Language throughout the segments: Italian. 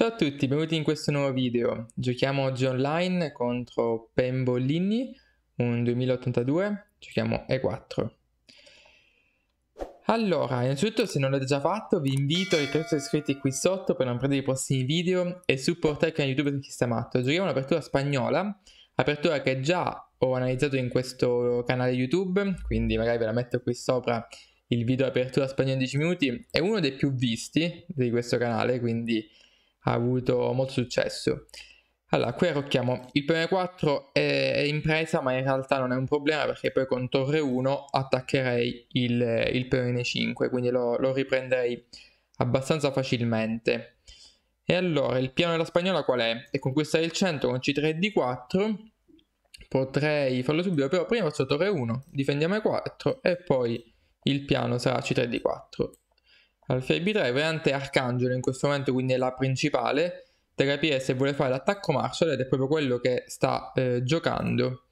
Ciao a tutti, benvenuti in questo nuovo video. Giochiamo oggi online contro Pembolini, un 2082, giochiamo E4. Allora, innanzitutto se non l'avete già fatto vi invito a ricordarvi iscrivervi qui sotto per non perdere i prossimi video e supportare il canale YouTube di chi sta matto. Giochiamo un'apertura spagnola, apertura che già ho analizzato in questo canale YouTube, quindi magari ve la metto qui sopra il video apertura spagnola in 10 minuti, è uno dei più visti di questo canale, quindi ha avuto molto successo. Allora, qui arrocchiamo. Il PM 4 è in presa, ma in realtà non è un problema perché poi con torre 1 attaccherei il, il PM 5, quindi lo, lo riprenderei abbastanza facilmente. E allora, il piano della spagnola qual è? È conquistare il centro con C3 e D4. Potrei farlo subito, però prima faccio torre 1, difendiamo E4 e poi il piano sarà C3 e D4. Alfea B3 variante Arcangelo in questo momento quindi è la principale terapia se vuole fare l'attacco Marshall ed è proprio quello che sta eh, giocando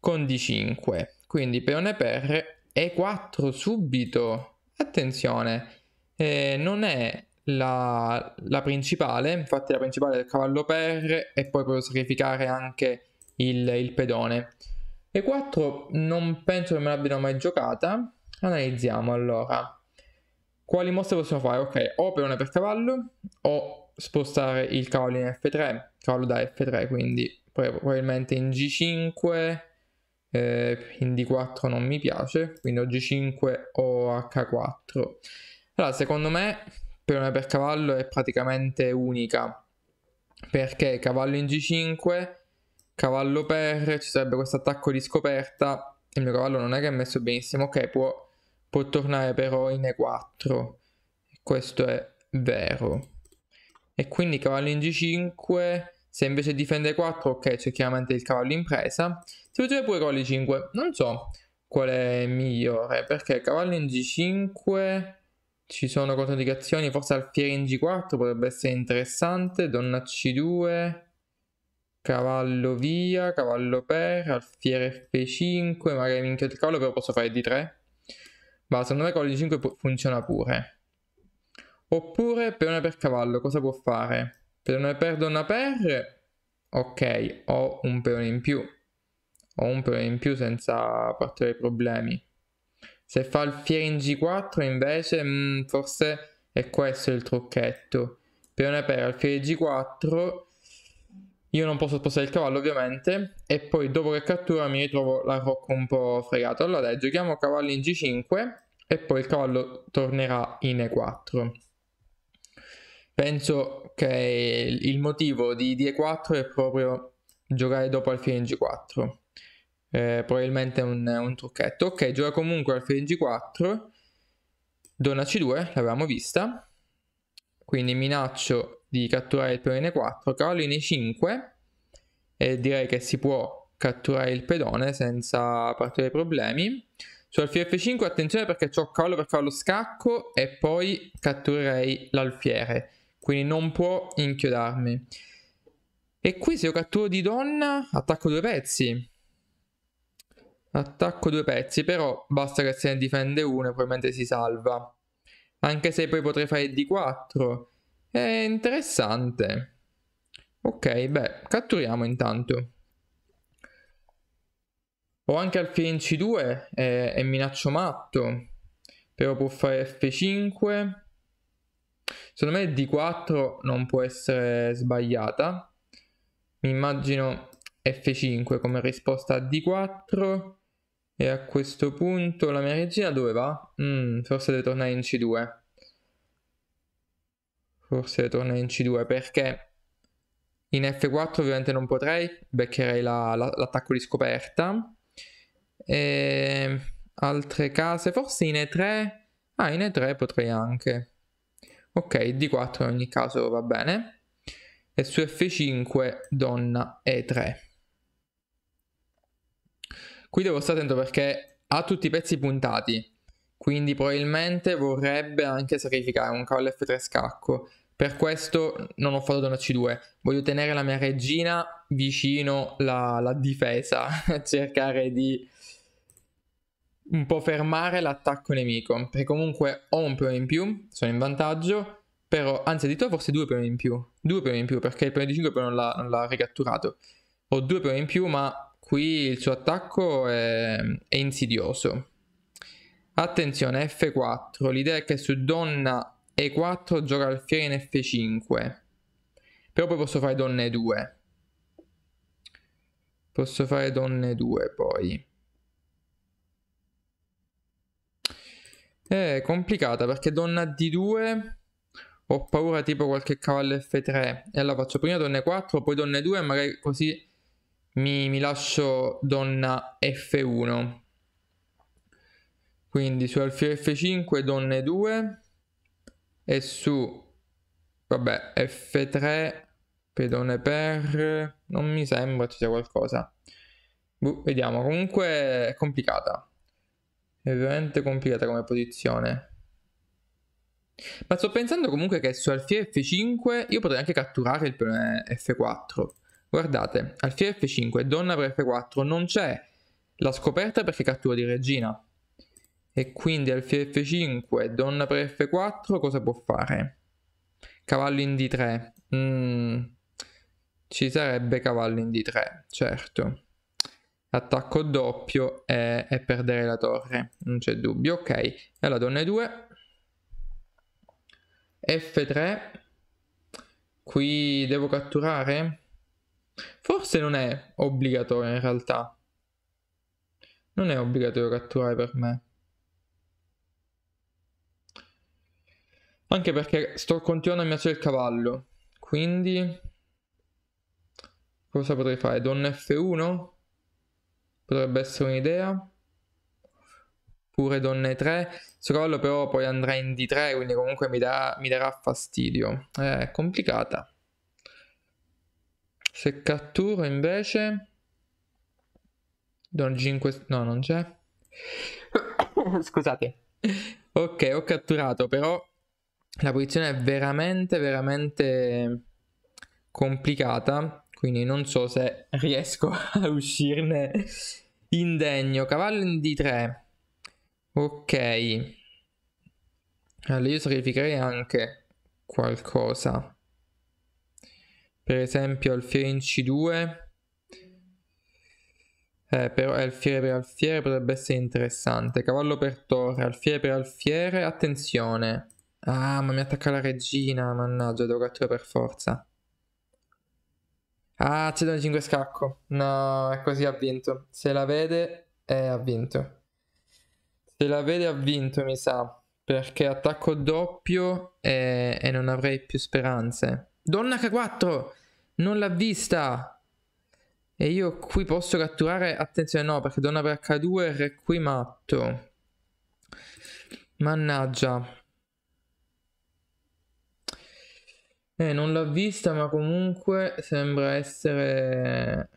con D5 quindi peone per E4 subito attenzione eh, non è la, la, principale infatti la principale è il cavallo per e poi può sacrificare anche il, il pedone E4 non penso che me l'abbiano mai giocata analizziamo allora quali mosse possiamo fare? Ok, o peone per cavallo, o spostare il cavallo in F3, cavallo da F3, quindi probabilmente in G5, eh, in D4 non mi piace, quindi o G5 o H4. Allora, secondo me, peone per cavallo è praticamente unica, perché cavallo in G5, cavallo per, ci sarebbe questo attacco di scoperta, il mio cavallo non è che è messo benissimo, ok, può Può tornare però in E4. Questo è vero. E quindi cavallo in G5. Se invece difende 4, ok, c'è chiaramente il cavallo in presa. Si potrebbe pure cavallo in 5. Non so qual è migliore, perché cavallo in G5 ci sono controindicazioni, forse alfiere in G4 potrebbe essere interessante, donna C2, cavallo via, cavallo per, alfiere F5, magari minchia il cavallo però posso fare D3. Ma secondo me cavallo di 5 funziona pure. Oppure peone per cavallo, cosa può fare? Pedone per donna per... Ok, ho un peone in più. Ho un peone in più senza partire problemi. Se fa il fiere in G4 invece, mh, mm, forse è questo il trucchetto. Pedone per alfiere G4 io non posso spostare il cavallo ovviamente e poi dopo che cattura mi ritrovo la rocca un po' fregata. Allora dai, eh, giochiamo cavallo in g5 e poi il cavallo tornerà in e4. Penso che il motivo di d4 è proprio giocare dopo alfino in g4. Eh, probabilmente è un, un, trucchetto. Ok, gioca comunque alfino in g4. Donna c2, l'avevamo vista quindi minaccio di catturare il pedone 4, cavolo in E5 e direi che si può catturare il pedone senza partire problemi. Su alfiere F5 attenzione perché ho cavallo per fare lo scacco e poi catturerei l'alfiere, quindi non può inchiodarmi. E qui se io catturo di donna attacco due pezzi. Attacco due pezzi, però basta che se ne difende uno e probabilmente si salva. Anche se poi potrei fare D4. È interessante. Ok, beh, catturiamo intanto. Ho anche alfiere in C2 e, e minaccio matto. Però può fare F5. Secondo me D4 non può essere sbagliata. Mi immagino F5 come risposta a D4. E a questo punto la mia regina dove va? Mm, forse deve tornare in C2. Forse deve tornare in C2 perché in F4 ovviamente non potrei, beccherei l'attacco la, la, di scoperta. E altre case, forse in E3. Ah, in E3 potrei anche. Ok, D4 in ogni caso va bene. E su F5 donna E3. Qui devo stare attento perché ha tutti i pezzi puntati, quindi probabilmente vorrebbe anche sacrificare un cavallo F3 scacco. Per questo non ho fatto donna C2, voglio tenere la mia regina vicino alla difesa, cercare di un po' fermare l'attacco nemico, perché comunque ho un peone in più, sono in vantaggio, però anzi addirittura forse due peone in più, due peone in più perché il peone di 5 poi non l'ha, ricatturato. Ho due peone in più ma Qui il suo attacco è, è insidioso. Attenzione, F4. L'idea è che su donna E4 gioca alfiere in F5. Però poi posso fare donna E2. Posso fare donna E2 poi. Eh, è complicata perché donna D2 ho paura tipo qualche cavallo F3 e allora faccio prima donna e 4 poi donna e 2 magari così mi, mi lascio donna F1 quindi su alfio F5 donne 2 e su vabbè F3 pedone per non mi sembra ci sia qualcosa Buh, vediamo comunque è complicata è veramente complicata come posizione ma sto pensando comunque che su alfio F5 io potrei anche catturare il pedone F4 Guardate, alfiere f5, donna per f4, non c'è la scoperta perché cattura di regina. E quindi alfiere f5, donna per f4, cosa può fare? Cavallo in d3. Mm, ci sarebbe cavallo in d3, certo. Attacco doppio e, e perdere la torre, non c'è dubbio. Ok, e allora donna e2. F3. Qui devo catturare? Forse non è obbligatorio in realtà. Non è obbligatorio catturare per me. Anche perché sto continuando a minacciare il cavallo. Quindi... Cosa potrei fare? Donna F1? Potrebbe essere un'idea. Pure donna E3. Sto cavallo però poi andrà in D3, quindi comunque mi, da, mi darà fastidio. Eh, è complicata. Se catturo invece... Don 5... No, non c'è. Scusate. Ok, ho catturato, però la posizione è veramente, veramente complicata. Quindi non so se riesco a uscirne indegno. Cavallo in D3. Ok. Allora io sacrificherei anche qualcosa per esempio alfiere in c2 eh, però eh, alfiere per alfiere potrebbe essere interessante cavallo per torre alfiere per alfiere attenzione ah ma mi attacca la regina mannaggia devo catturare per forza ah c'è 2 5 scacco no è così ha vinto se la vede eh, ha vinto se la vede ha vinto mi sa perché attacco doppio e, eh, e non avrei più speranze Donna k 4 non l'ha vista! E io qui posso catturare... Attenzione, no, perché donna per H2 re qui matto. Mannaggia. Eh, non l'ha vista, ma comunque sembra essere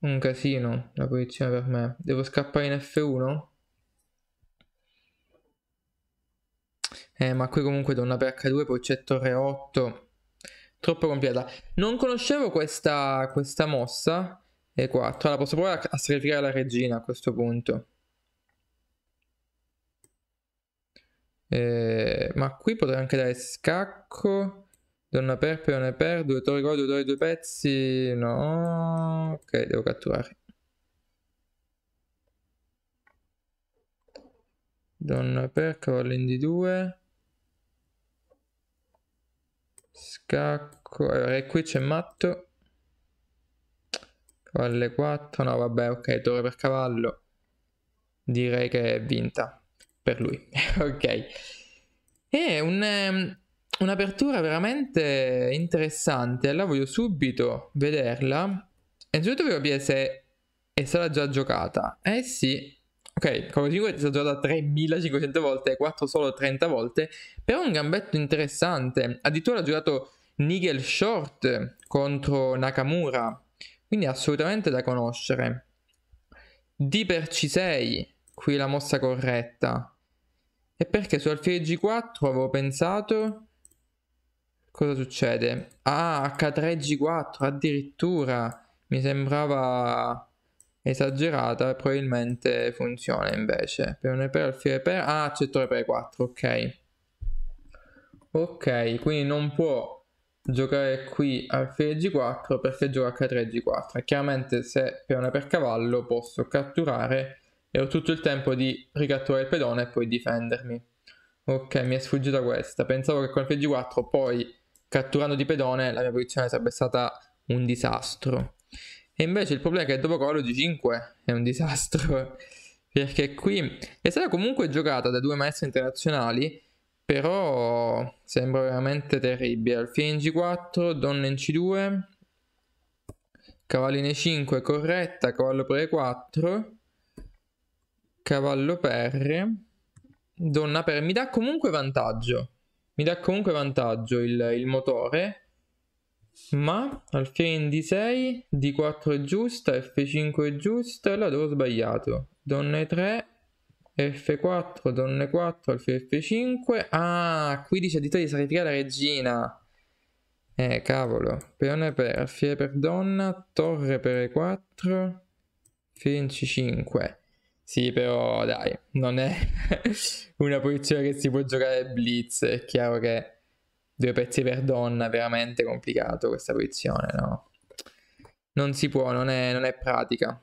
un casino la posizione per me. Devo scappare in F1? Eh, ma qui comunque donna per H2, poi c'è torre 8. Troppo completa. Non conoscevo questa, questa mossa. E4. La posso provare a, a sacrificare la regina a questo punto. Eh, ma qui potrei anche dare scacco. Donna per, peone per, due torri gol, due torri, due pezzi. No. Ok, devo catturare. Donna per, cavallo in D2. Scacco. Allora, e qui c'è matto. Cavallo 4. No, vabbè, ok, torre per cavallo. Direi che è vinta per lui. ok. È un, ehm, un'apertura veramente interessante. La voglio subito vederla. E innanzitutto voglio capire se è stata già giocata. Eh sì, Ok, Coro 5 è stata giocata 3500 volte, 4 solo 30 volte, però è un gambetto interessante. Addirittura ha giocato Nigel Short contro Nakamura, quindi assolutamente da conoscere. D per C6, qui la mossa corretta. E perché su alfiere G4 avevo pensato... Cosa succede? Ah, H3 G4 addirittura. Mi sembrava esagerata probabilmente funziona invece per un repair al filo repair ah accetto repair 4 ok ok quindi non può giocare qui al g4 perché gioca h3 g4 chiaramente se peone per cavallo posso catturare e ho tutto il tempo di ricatturare il pedone e poi difendermi ok mi è sfuggita questa pensavo che con il filo g4 poi catturando di pedone la mia posizione sarebbe stata un disastro e invece il problema è che dopo Call 5 è un disastro. Perché qui è stata comunque giocata da due maestri internazionali, però sembra veramente terribile. Alfine in G4, donna in C2, cavallo in E5 corretta, cavallo per E4, cavallo per, donna per. Mi dà comunque vantaggio, mi dà comunque vantaggio il, il motore, ma al frame di 6 D4 è giusta F5 è giusta e la devo sbagliato donne 3 F4 donne 4 alfa F5 ah qui dice di togliere sacrificare la regina eh cavolo peone per alfiere per donna torre per E4 fine C5 sì, però dai, non è una posizione che si può giocare blitz, è chiaro che due pezzi per donna, veramente complicato questa posizione, no? Non si può, non è, non è pratica.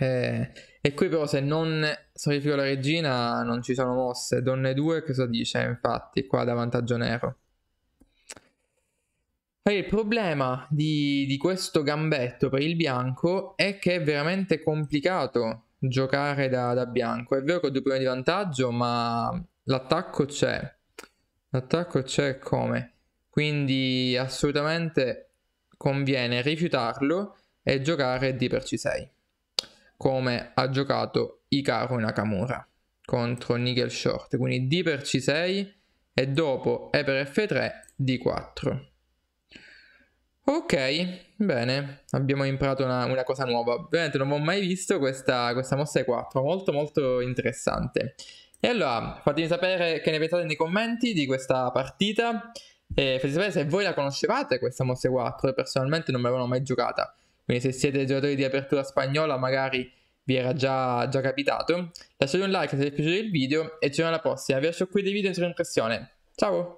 Eh, e qui però se non sacrifico la regina non ci sono mosse. Donne 2 cosa dice? Infatti qua da vantaggio nero. E il problema di, di questo gambetto per il bianco è che è veramente complicato giocare da, da bianco. È vero che ho due problemi di vantaggio, ma l'attacco c'è. L'attacco c'è come. Quindi assolutamente conviene rifiutarlo e giocare D per C6, come ha giocato Icaro Nakamura contro Nigel Short. Quindi D per C6 e dopo E per F3 D4. Ok, bene, abbiamo imparato una, una cosa nuova. Ovviamente non ho mai visto questa, questa mossa E4, molto molto interessante. E allora, fatemi sapere che ne pensate nei commenti di questa partita. E fatemi sapere se voi la conoscevate questa Mosse 4. Io Personalmente non me l'avevano mai giocata. Quindi se siete giocatori di apertura spagnola magari vi era già, già capitato. Lasciate un like se vi è piaciuto il video e ci vediamo alla prossima. Vi lascio qui dei video in sua impressione. Ciao!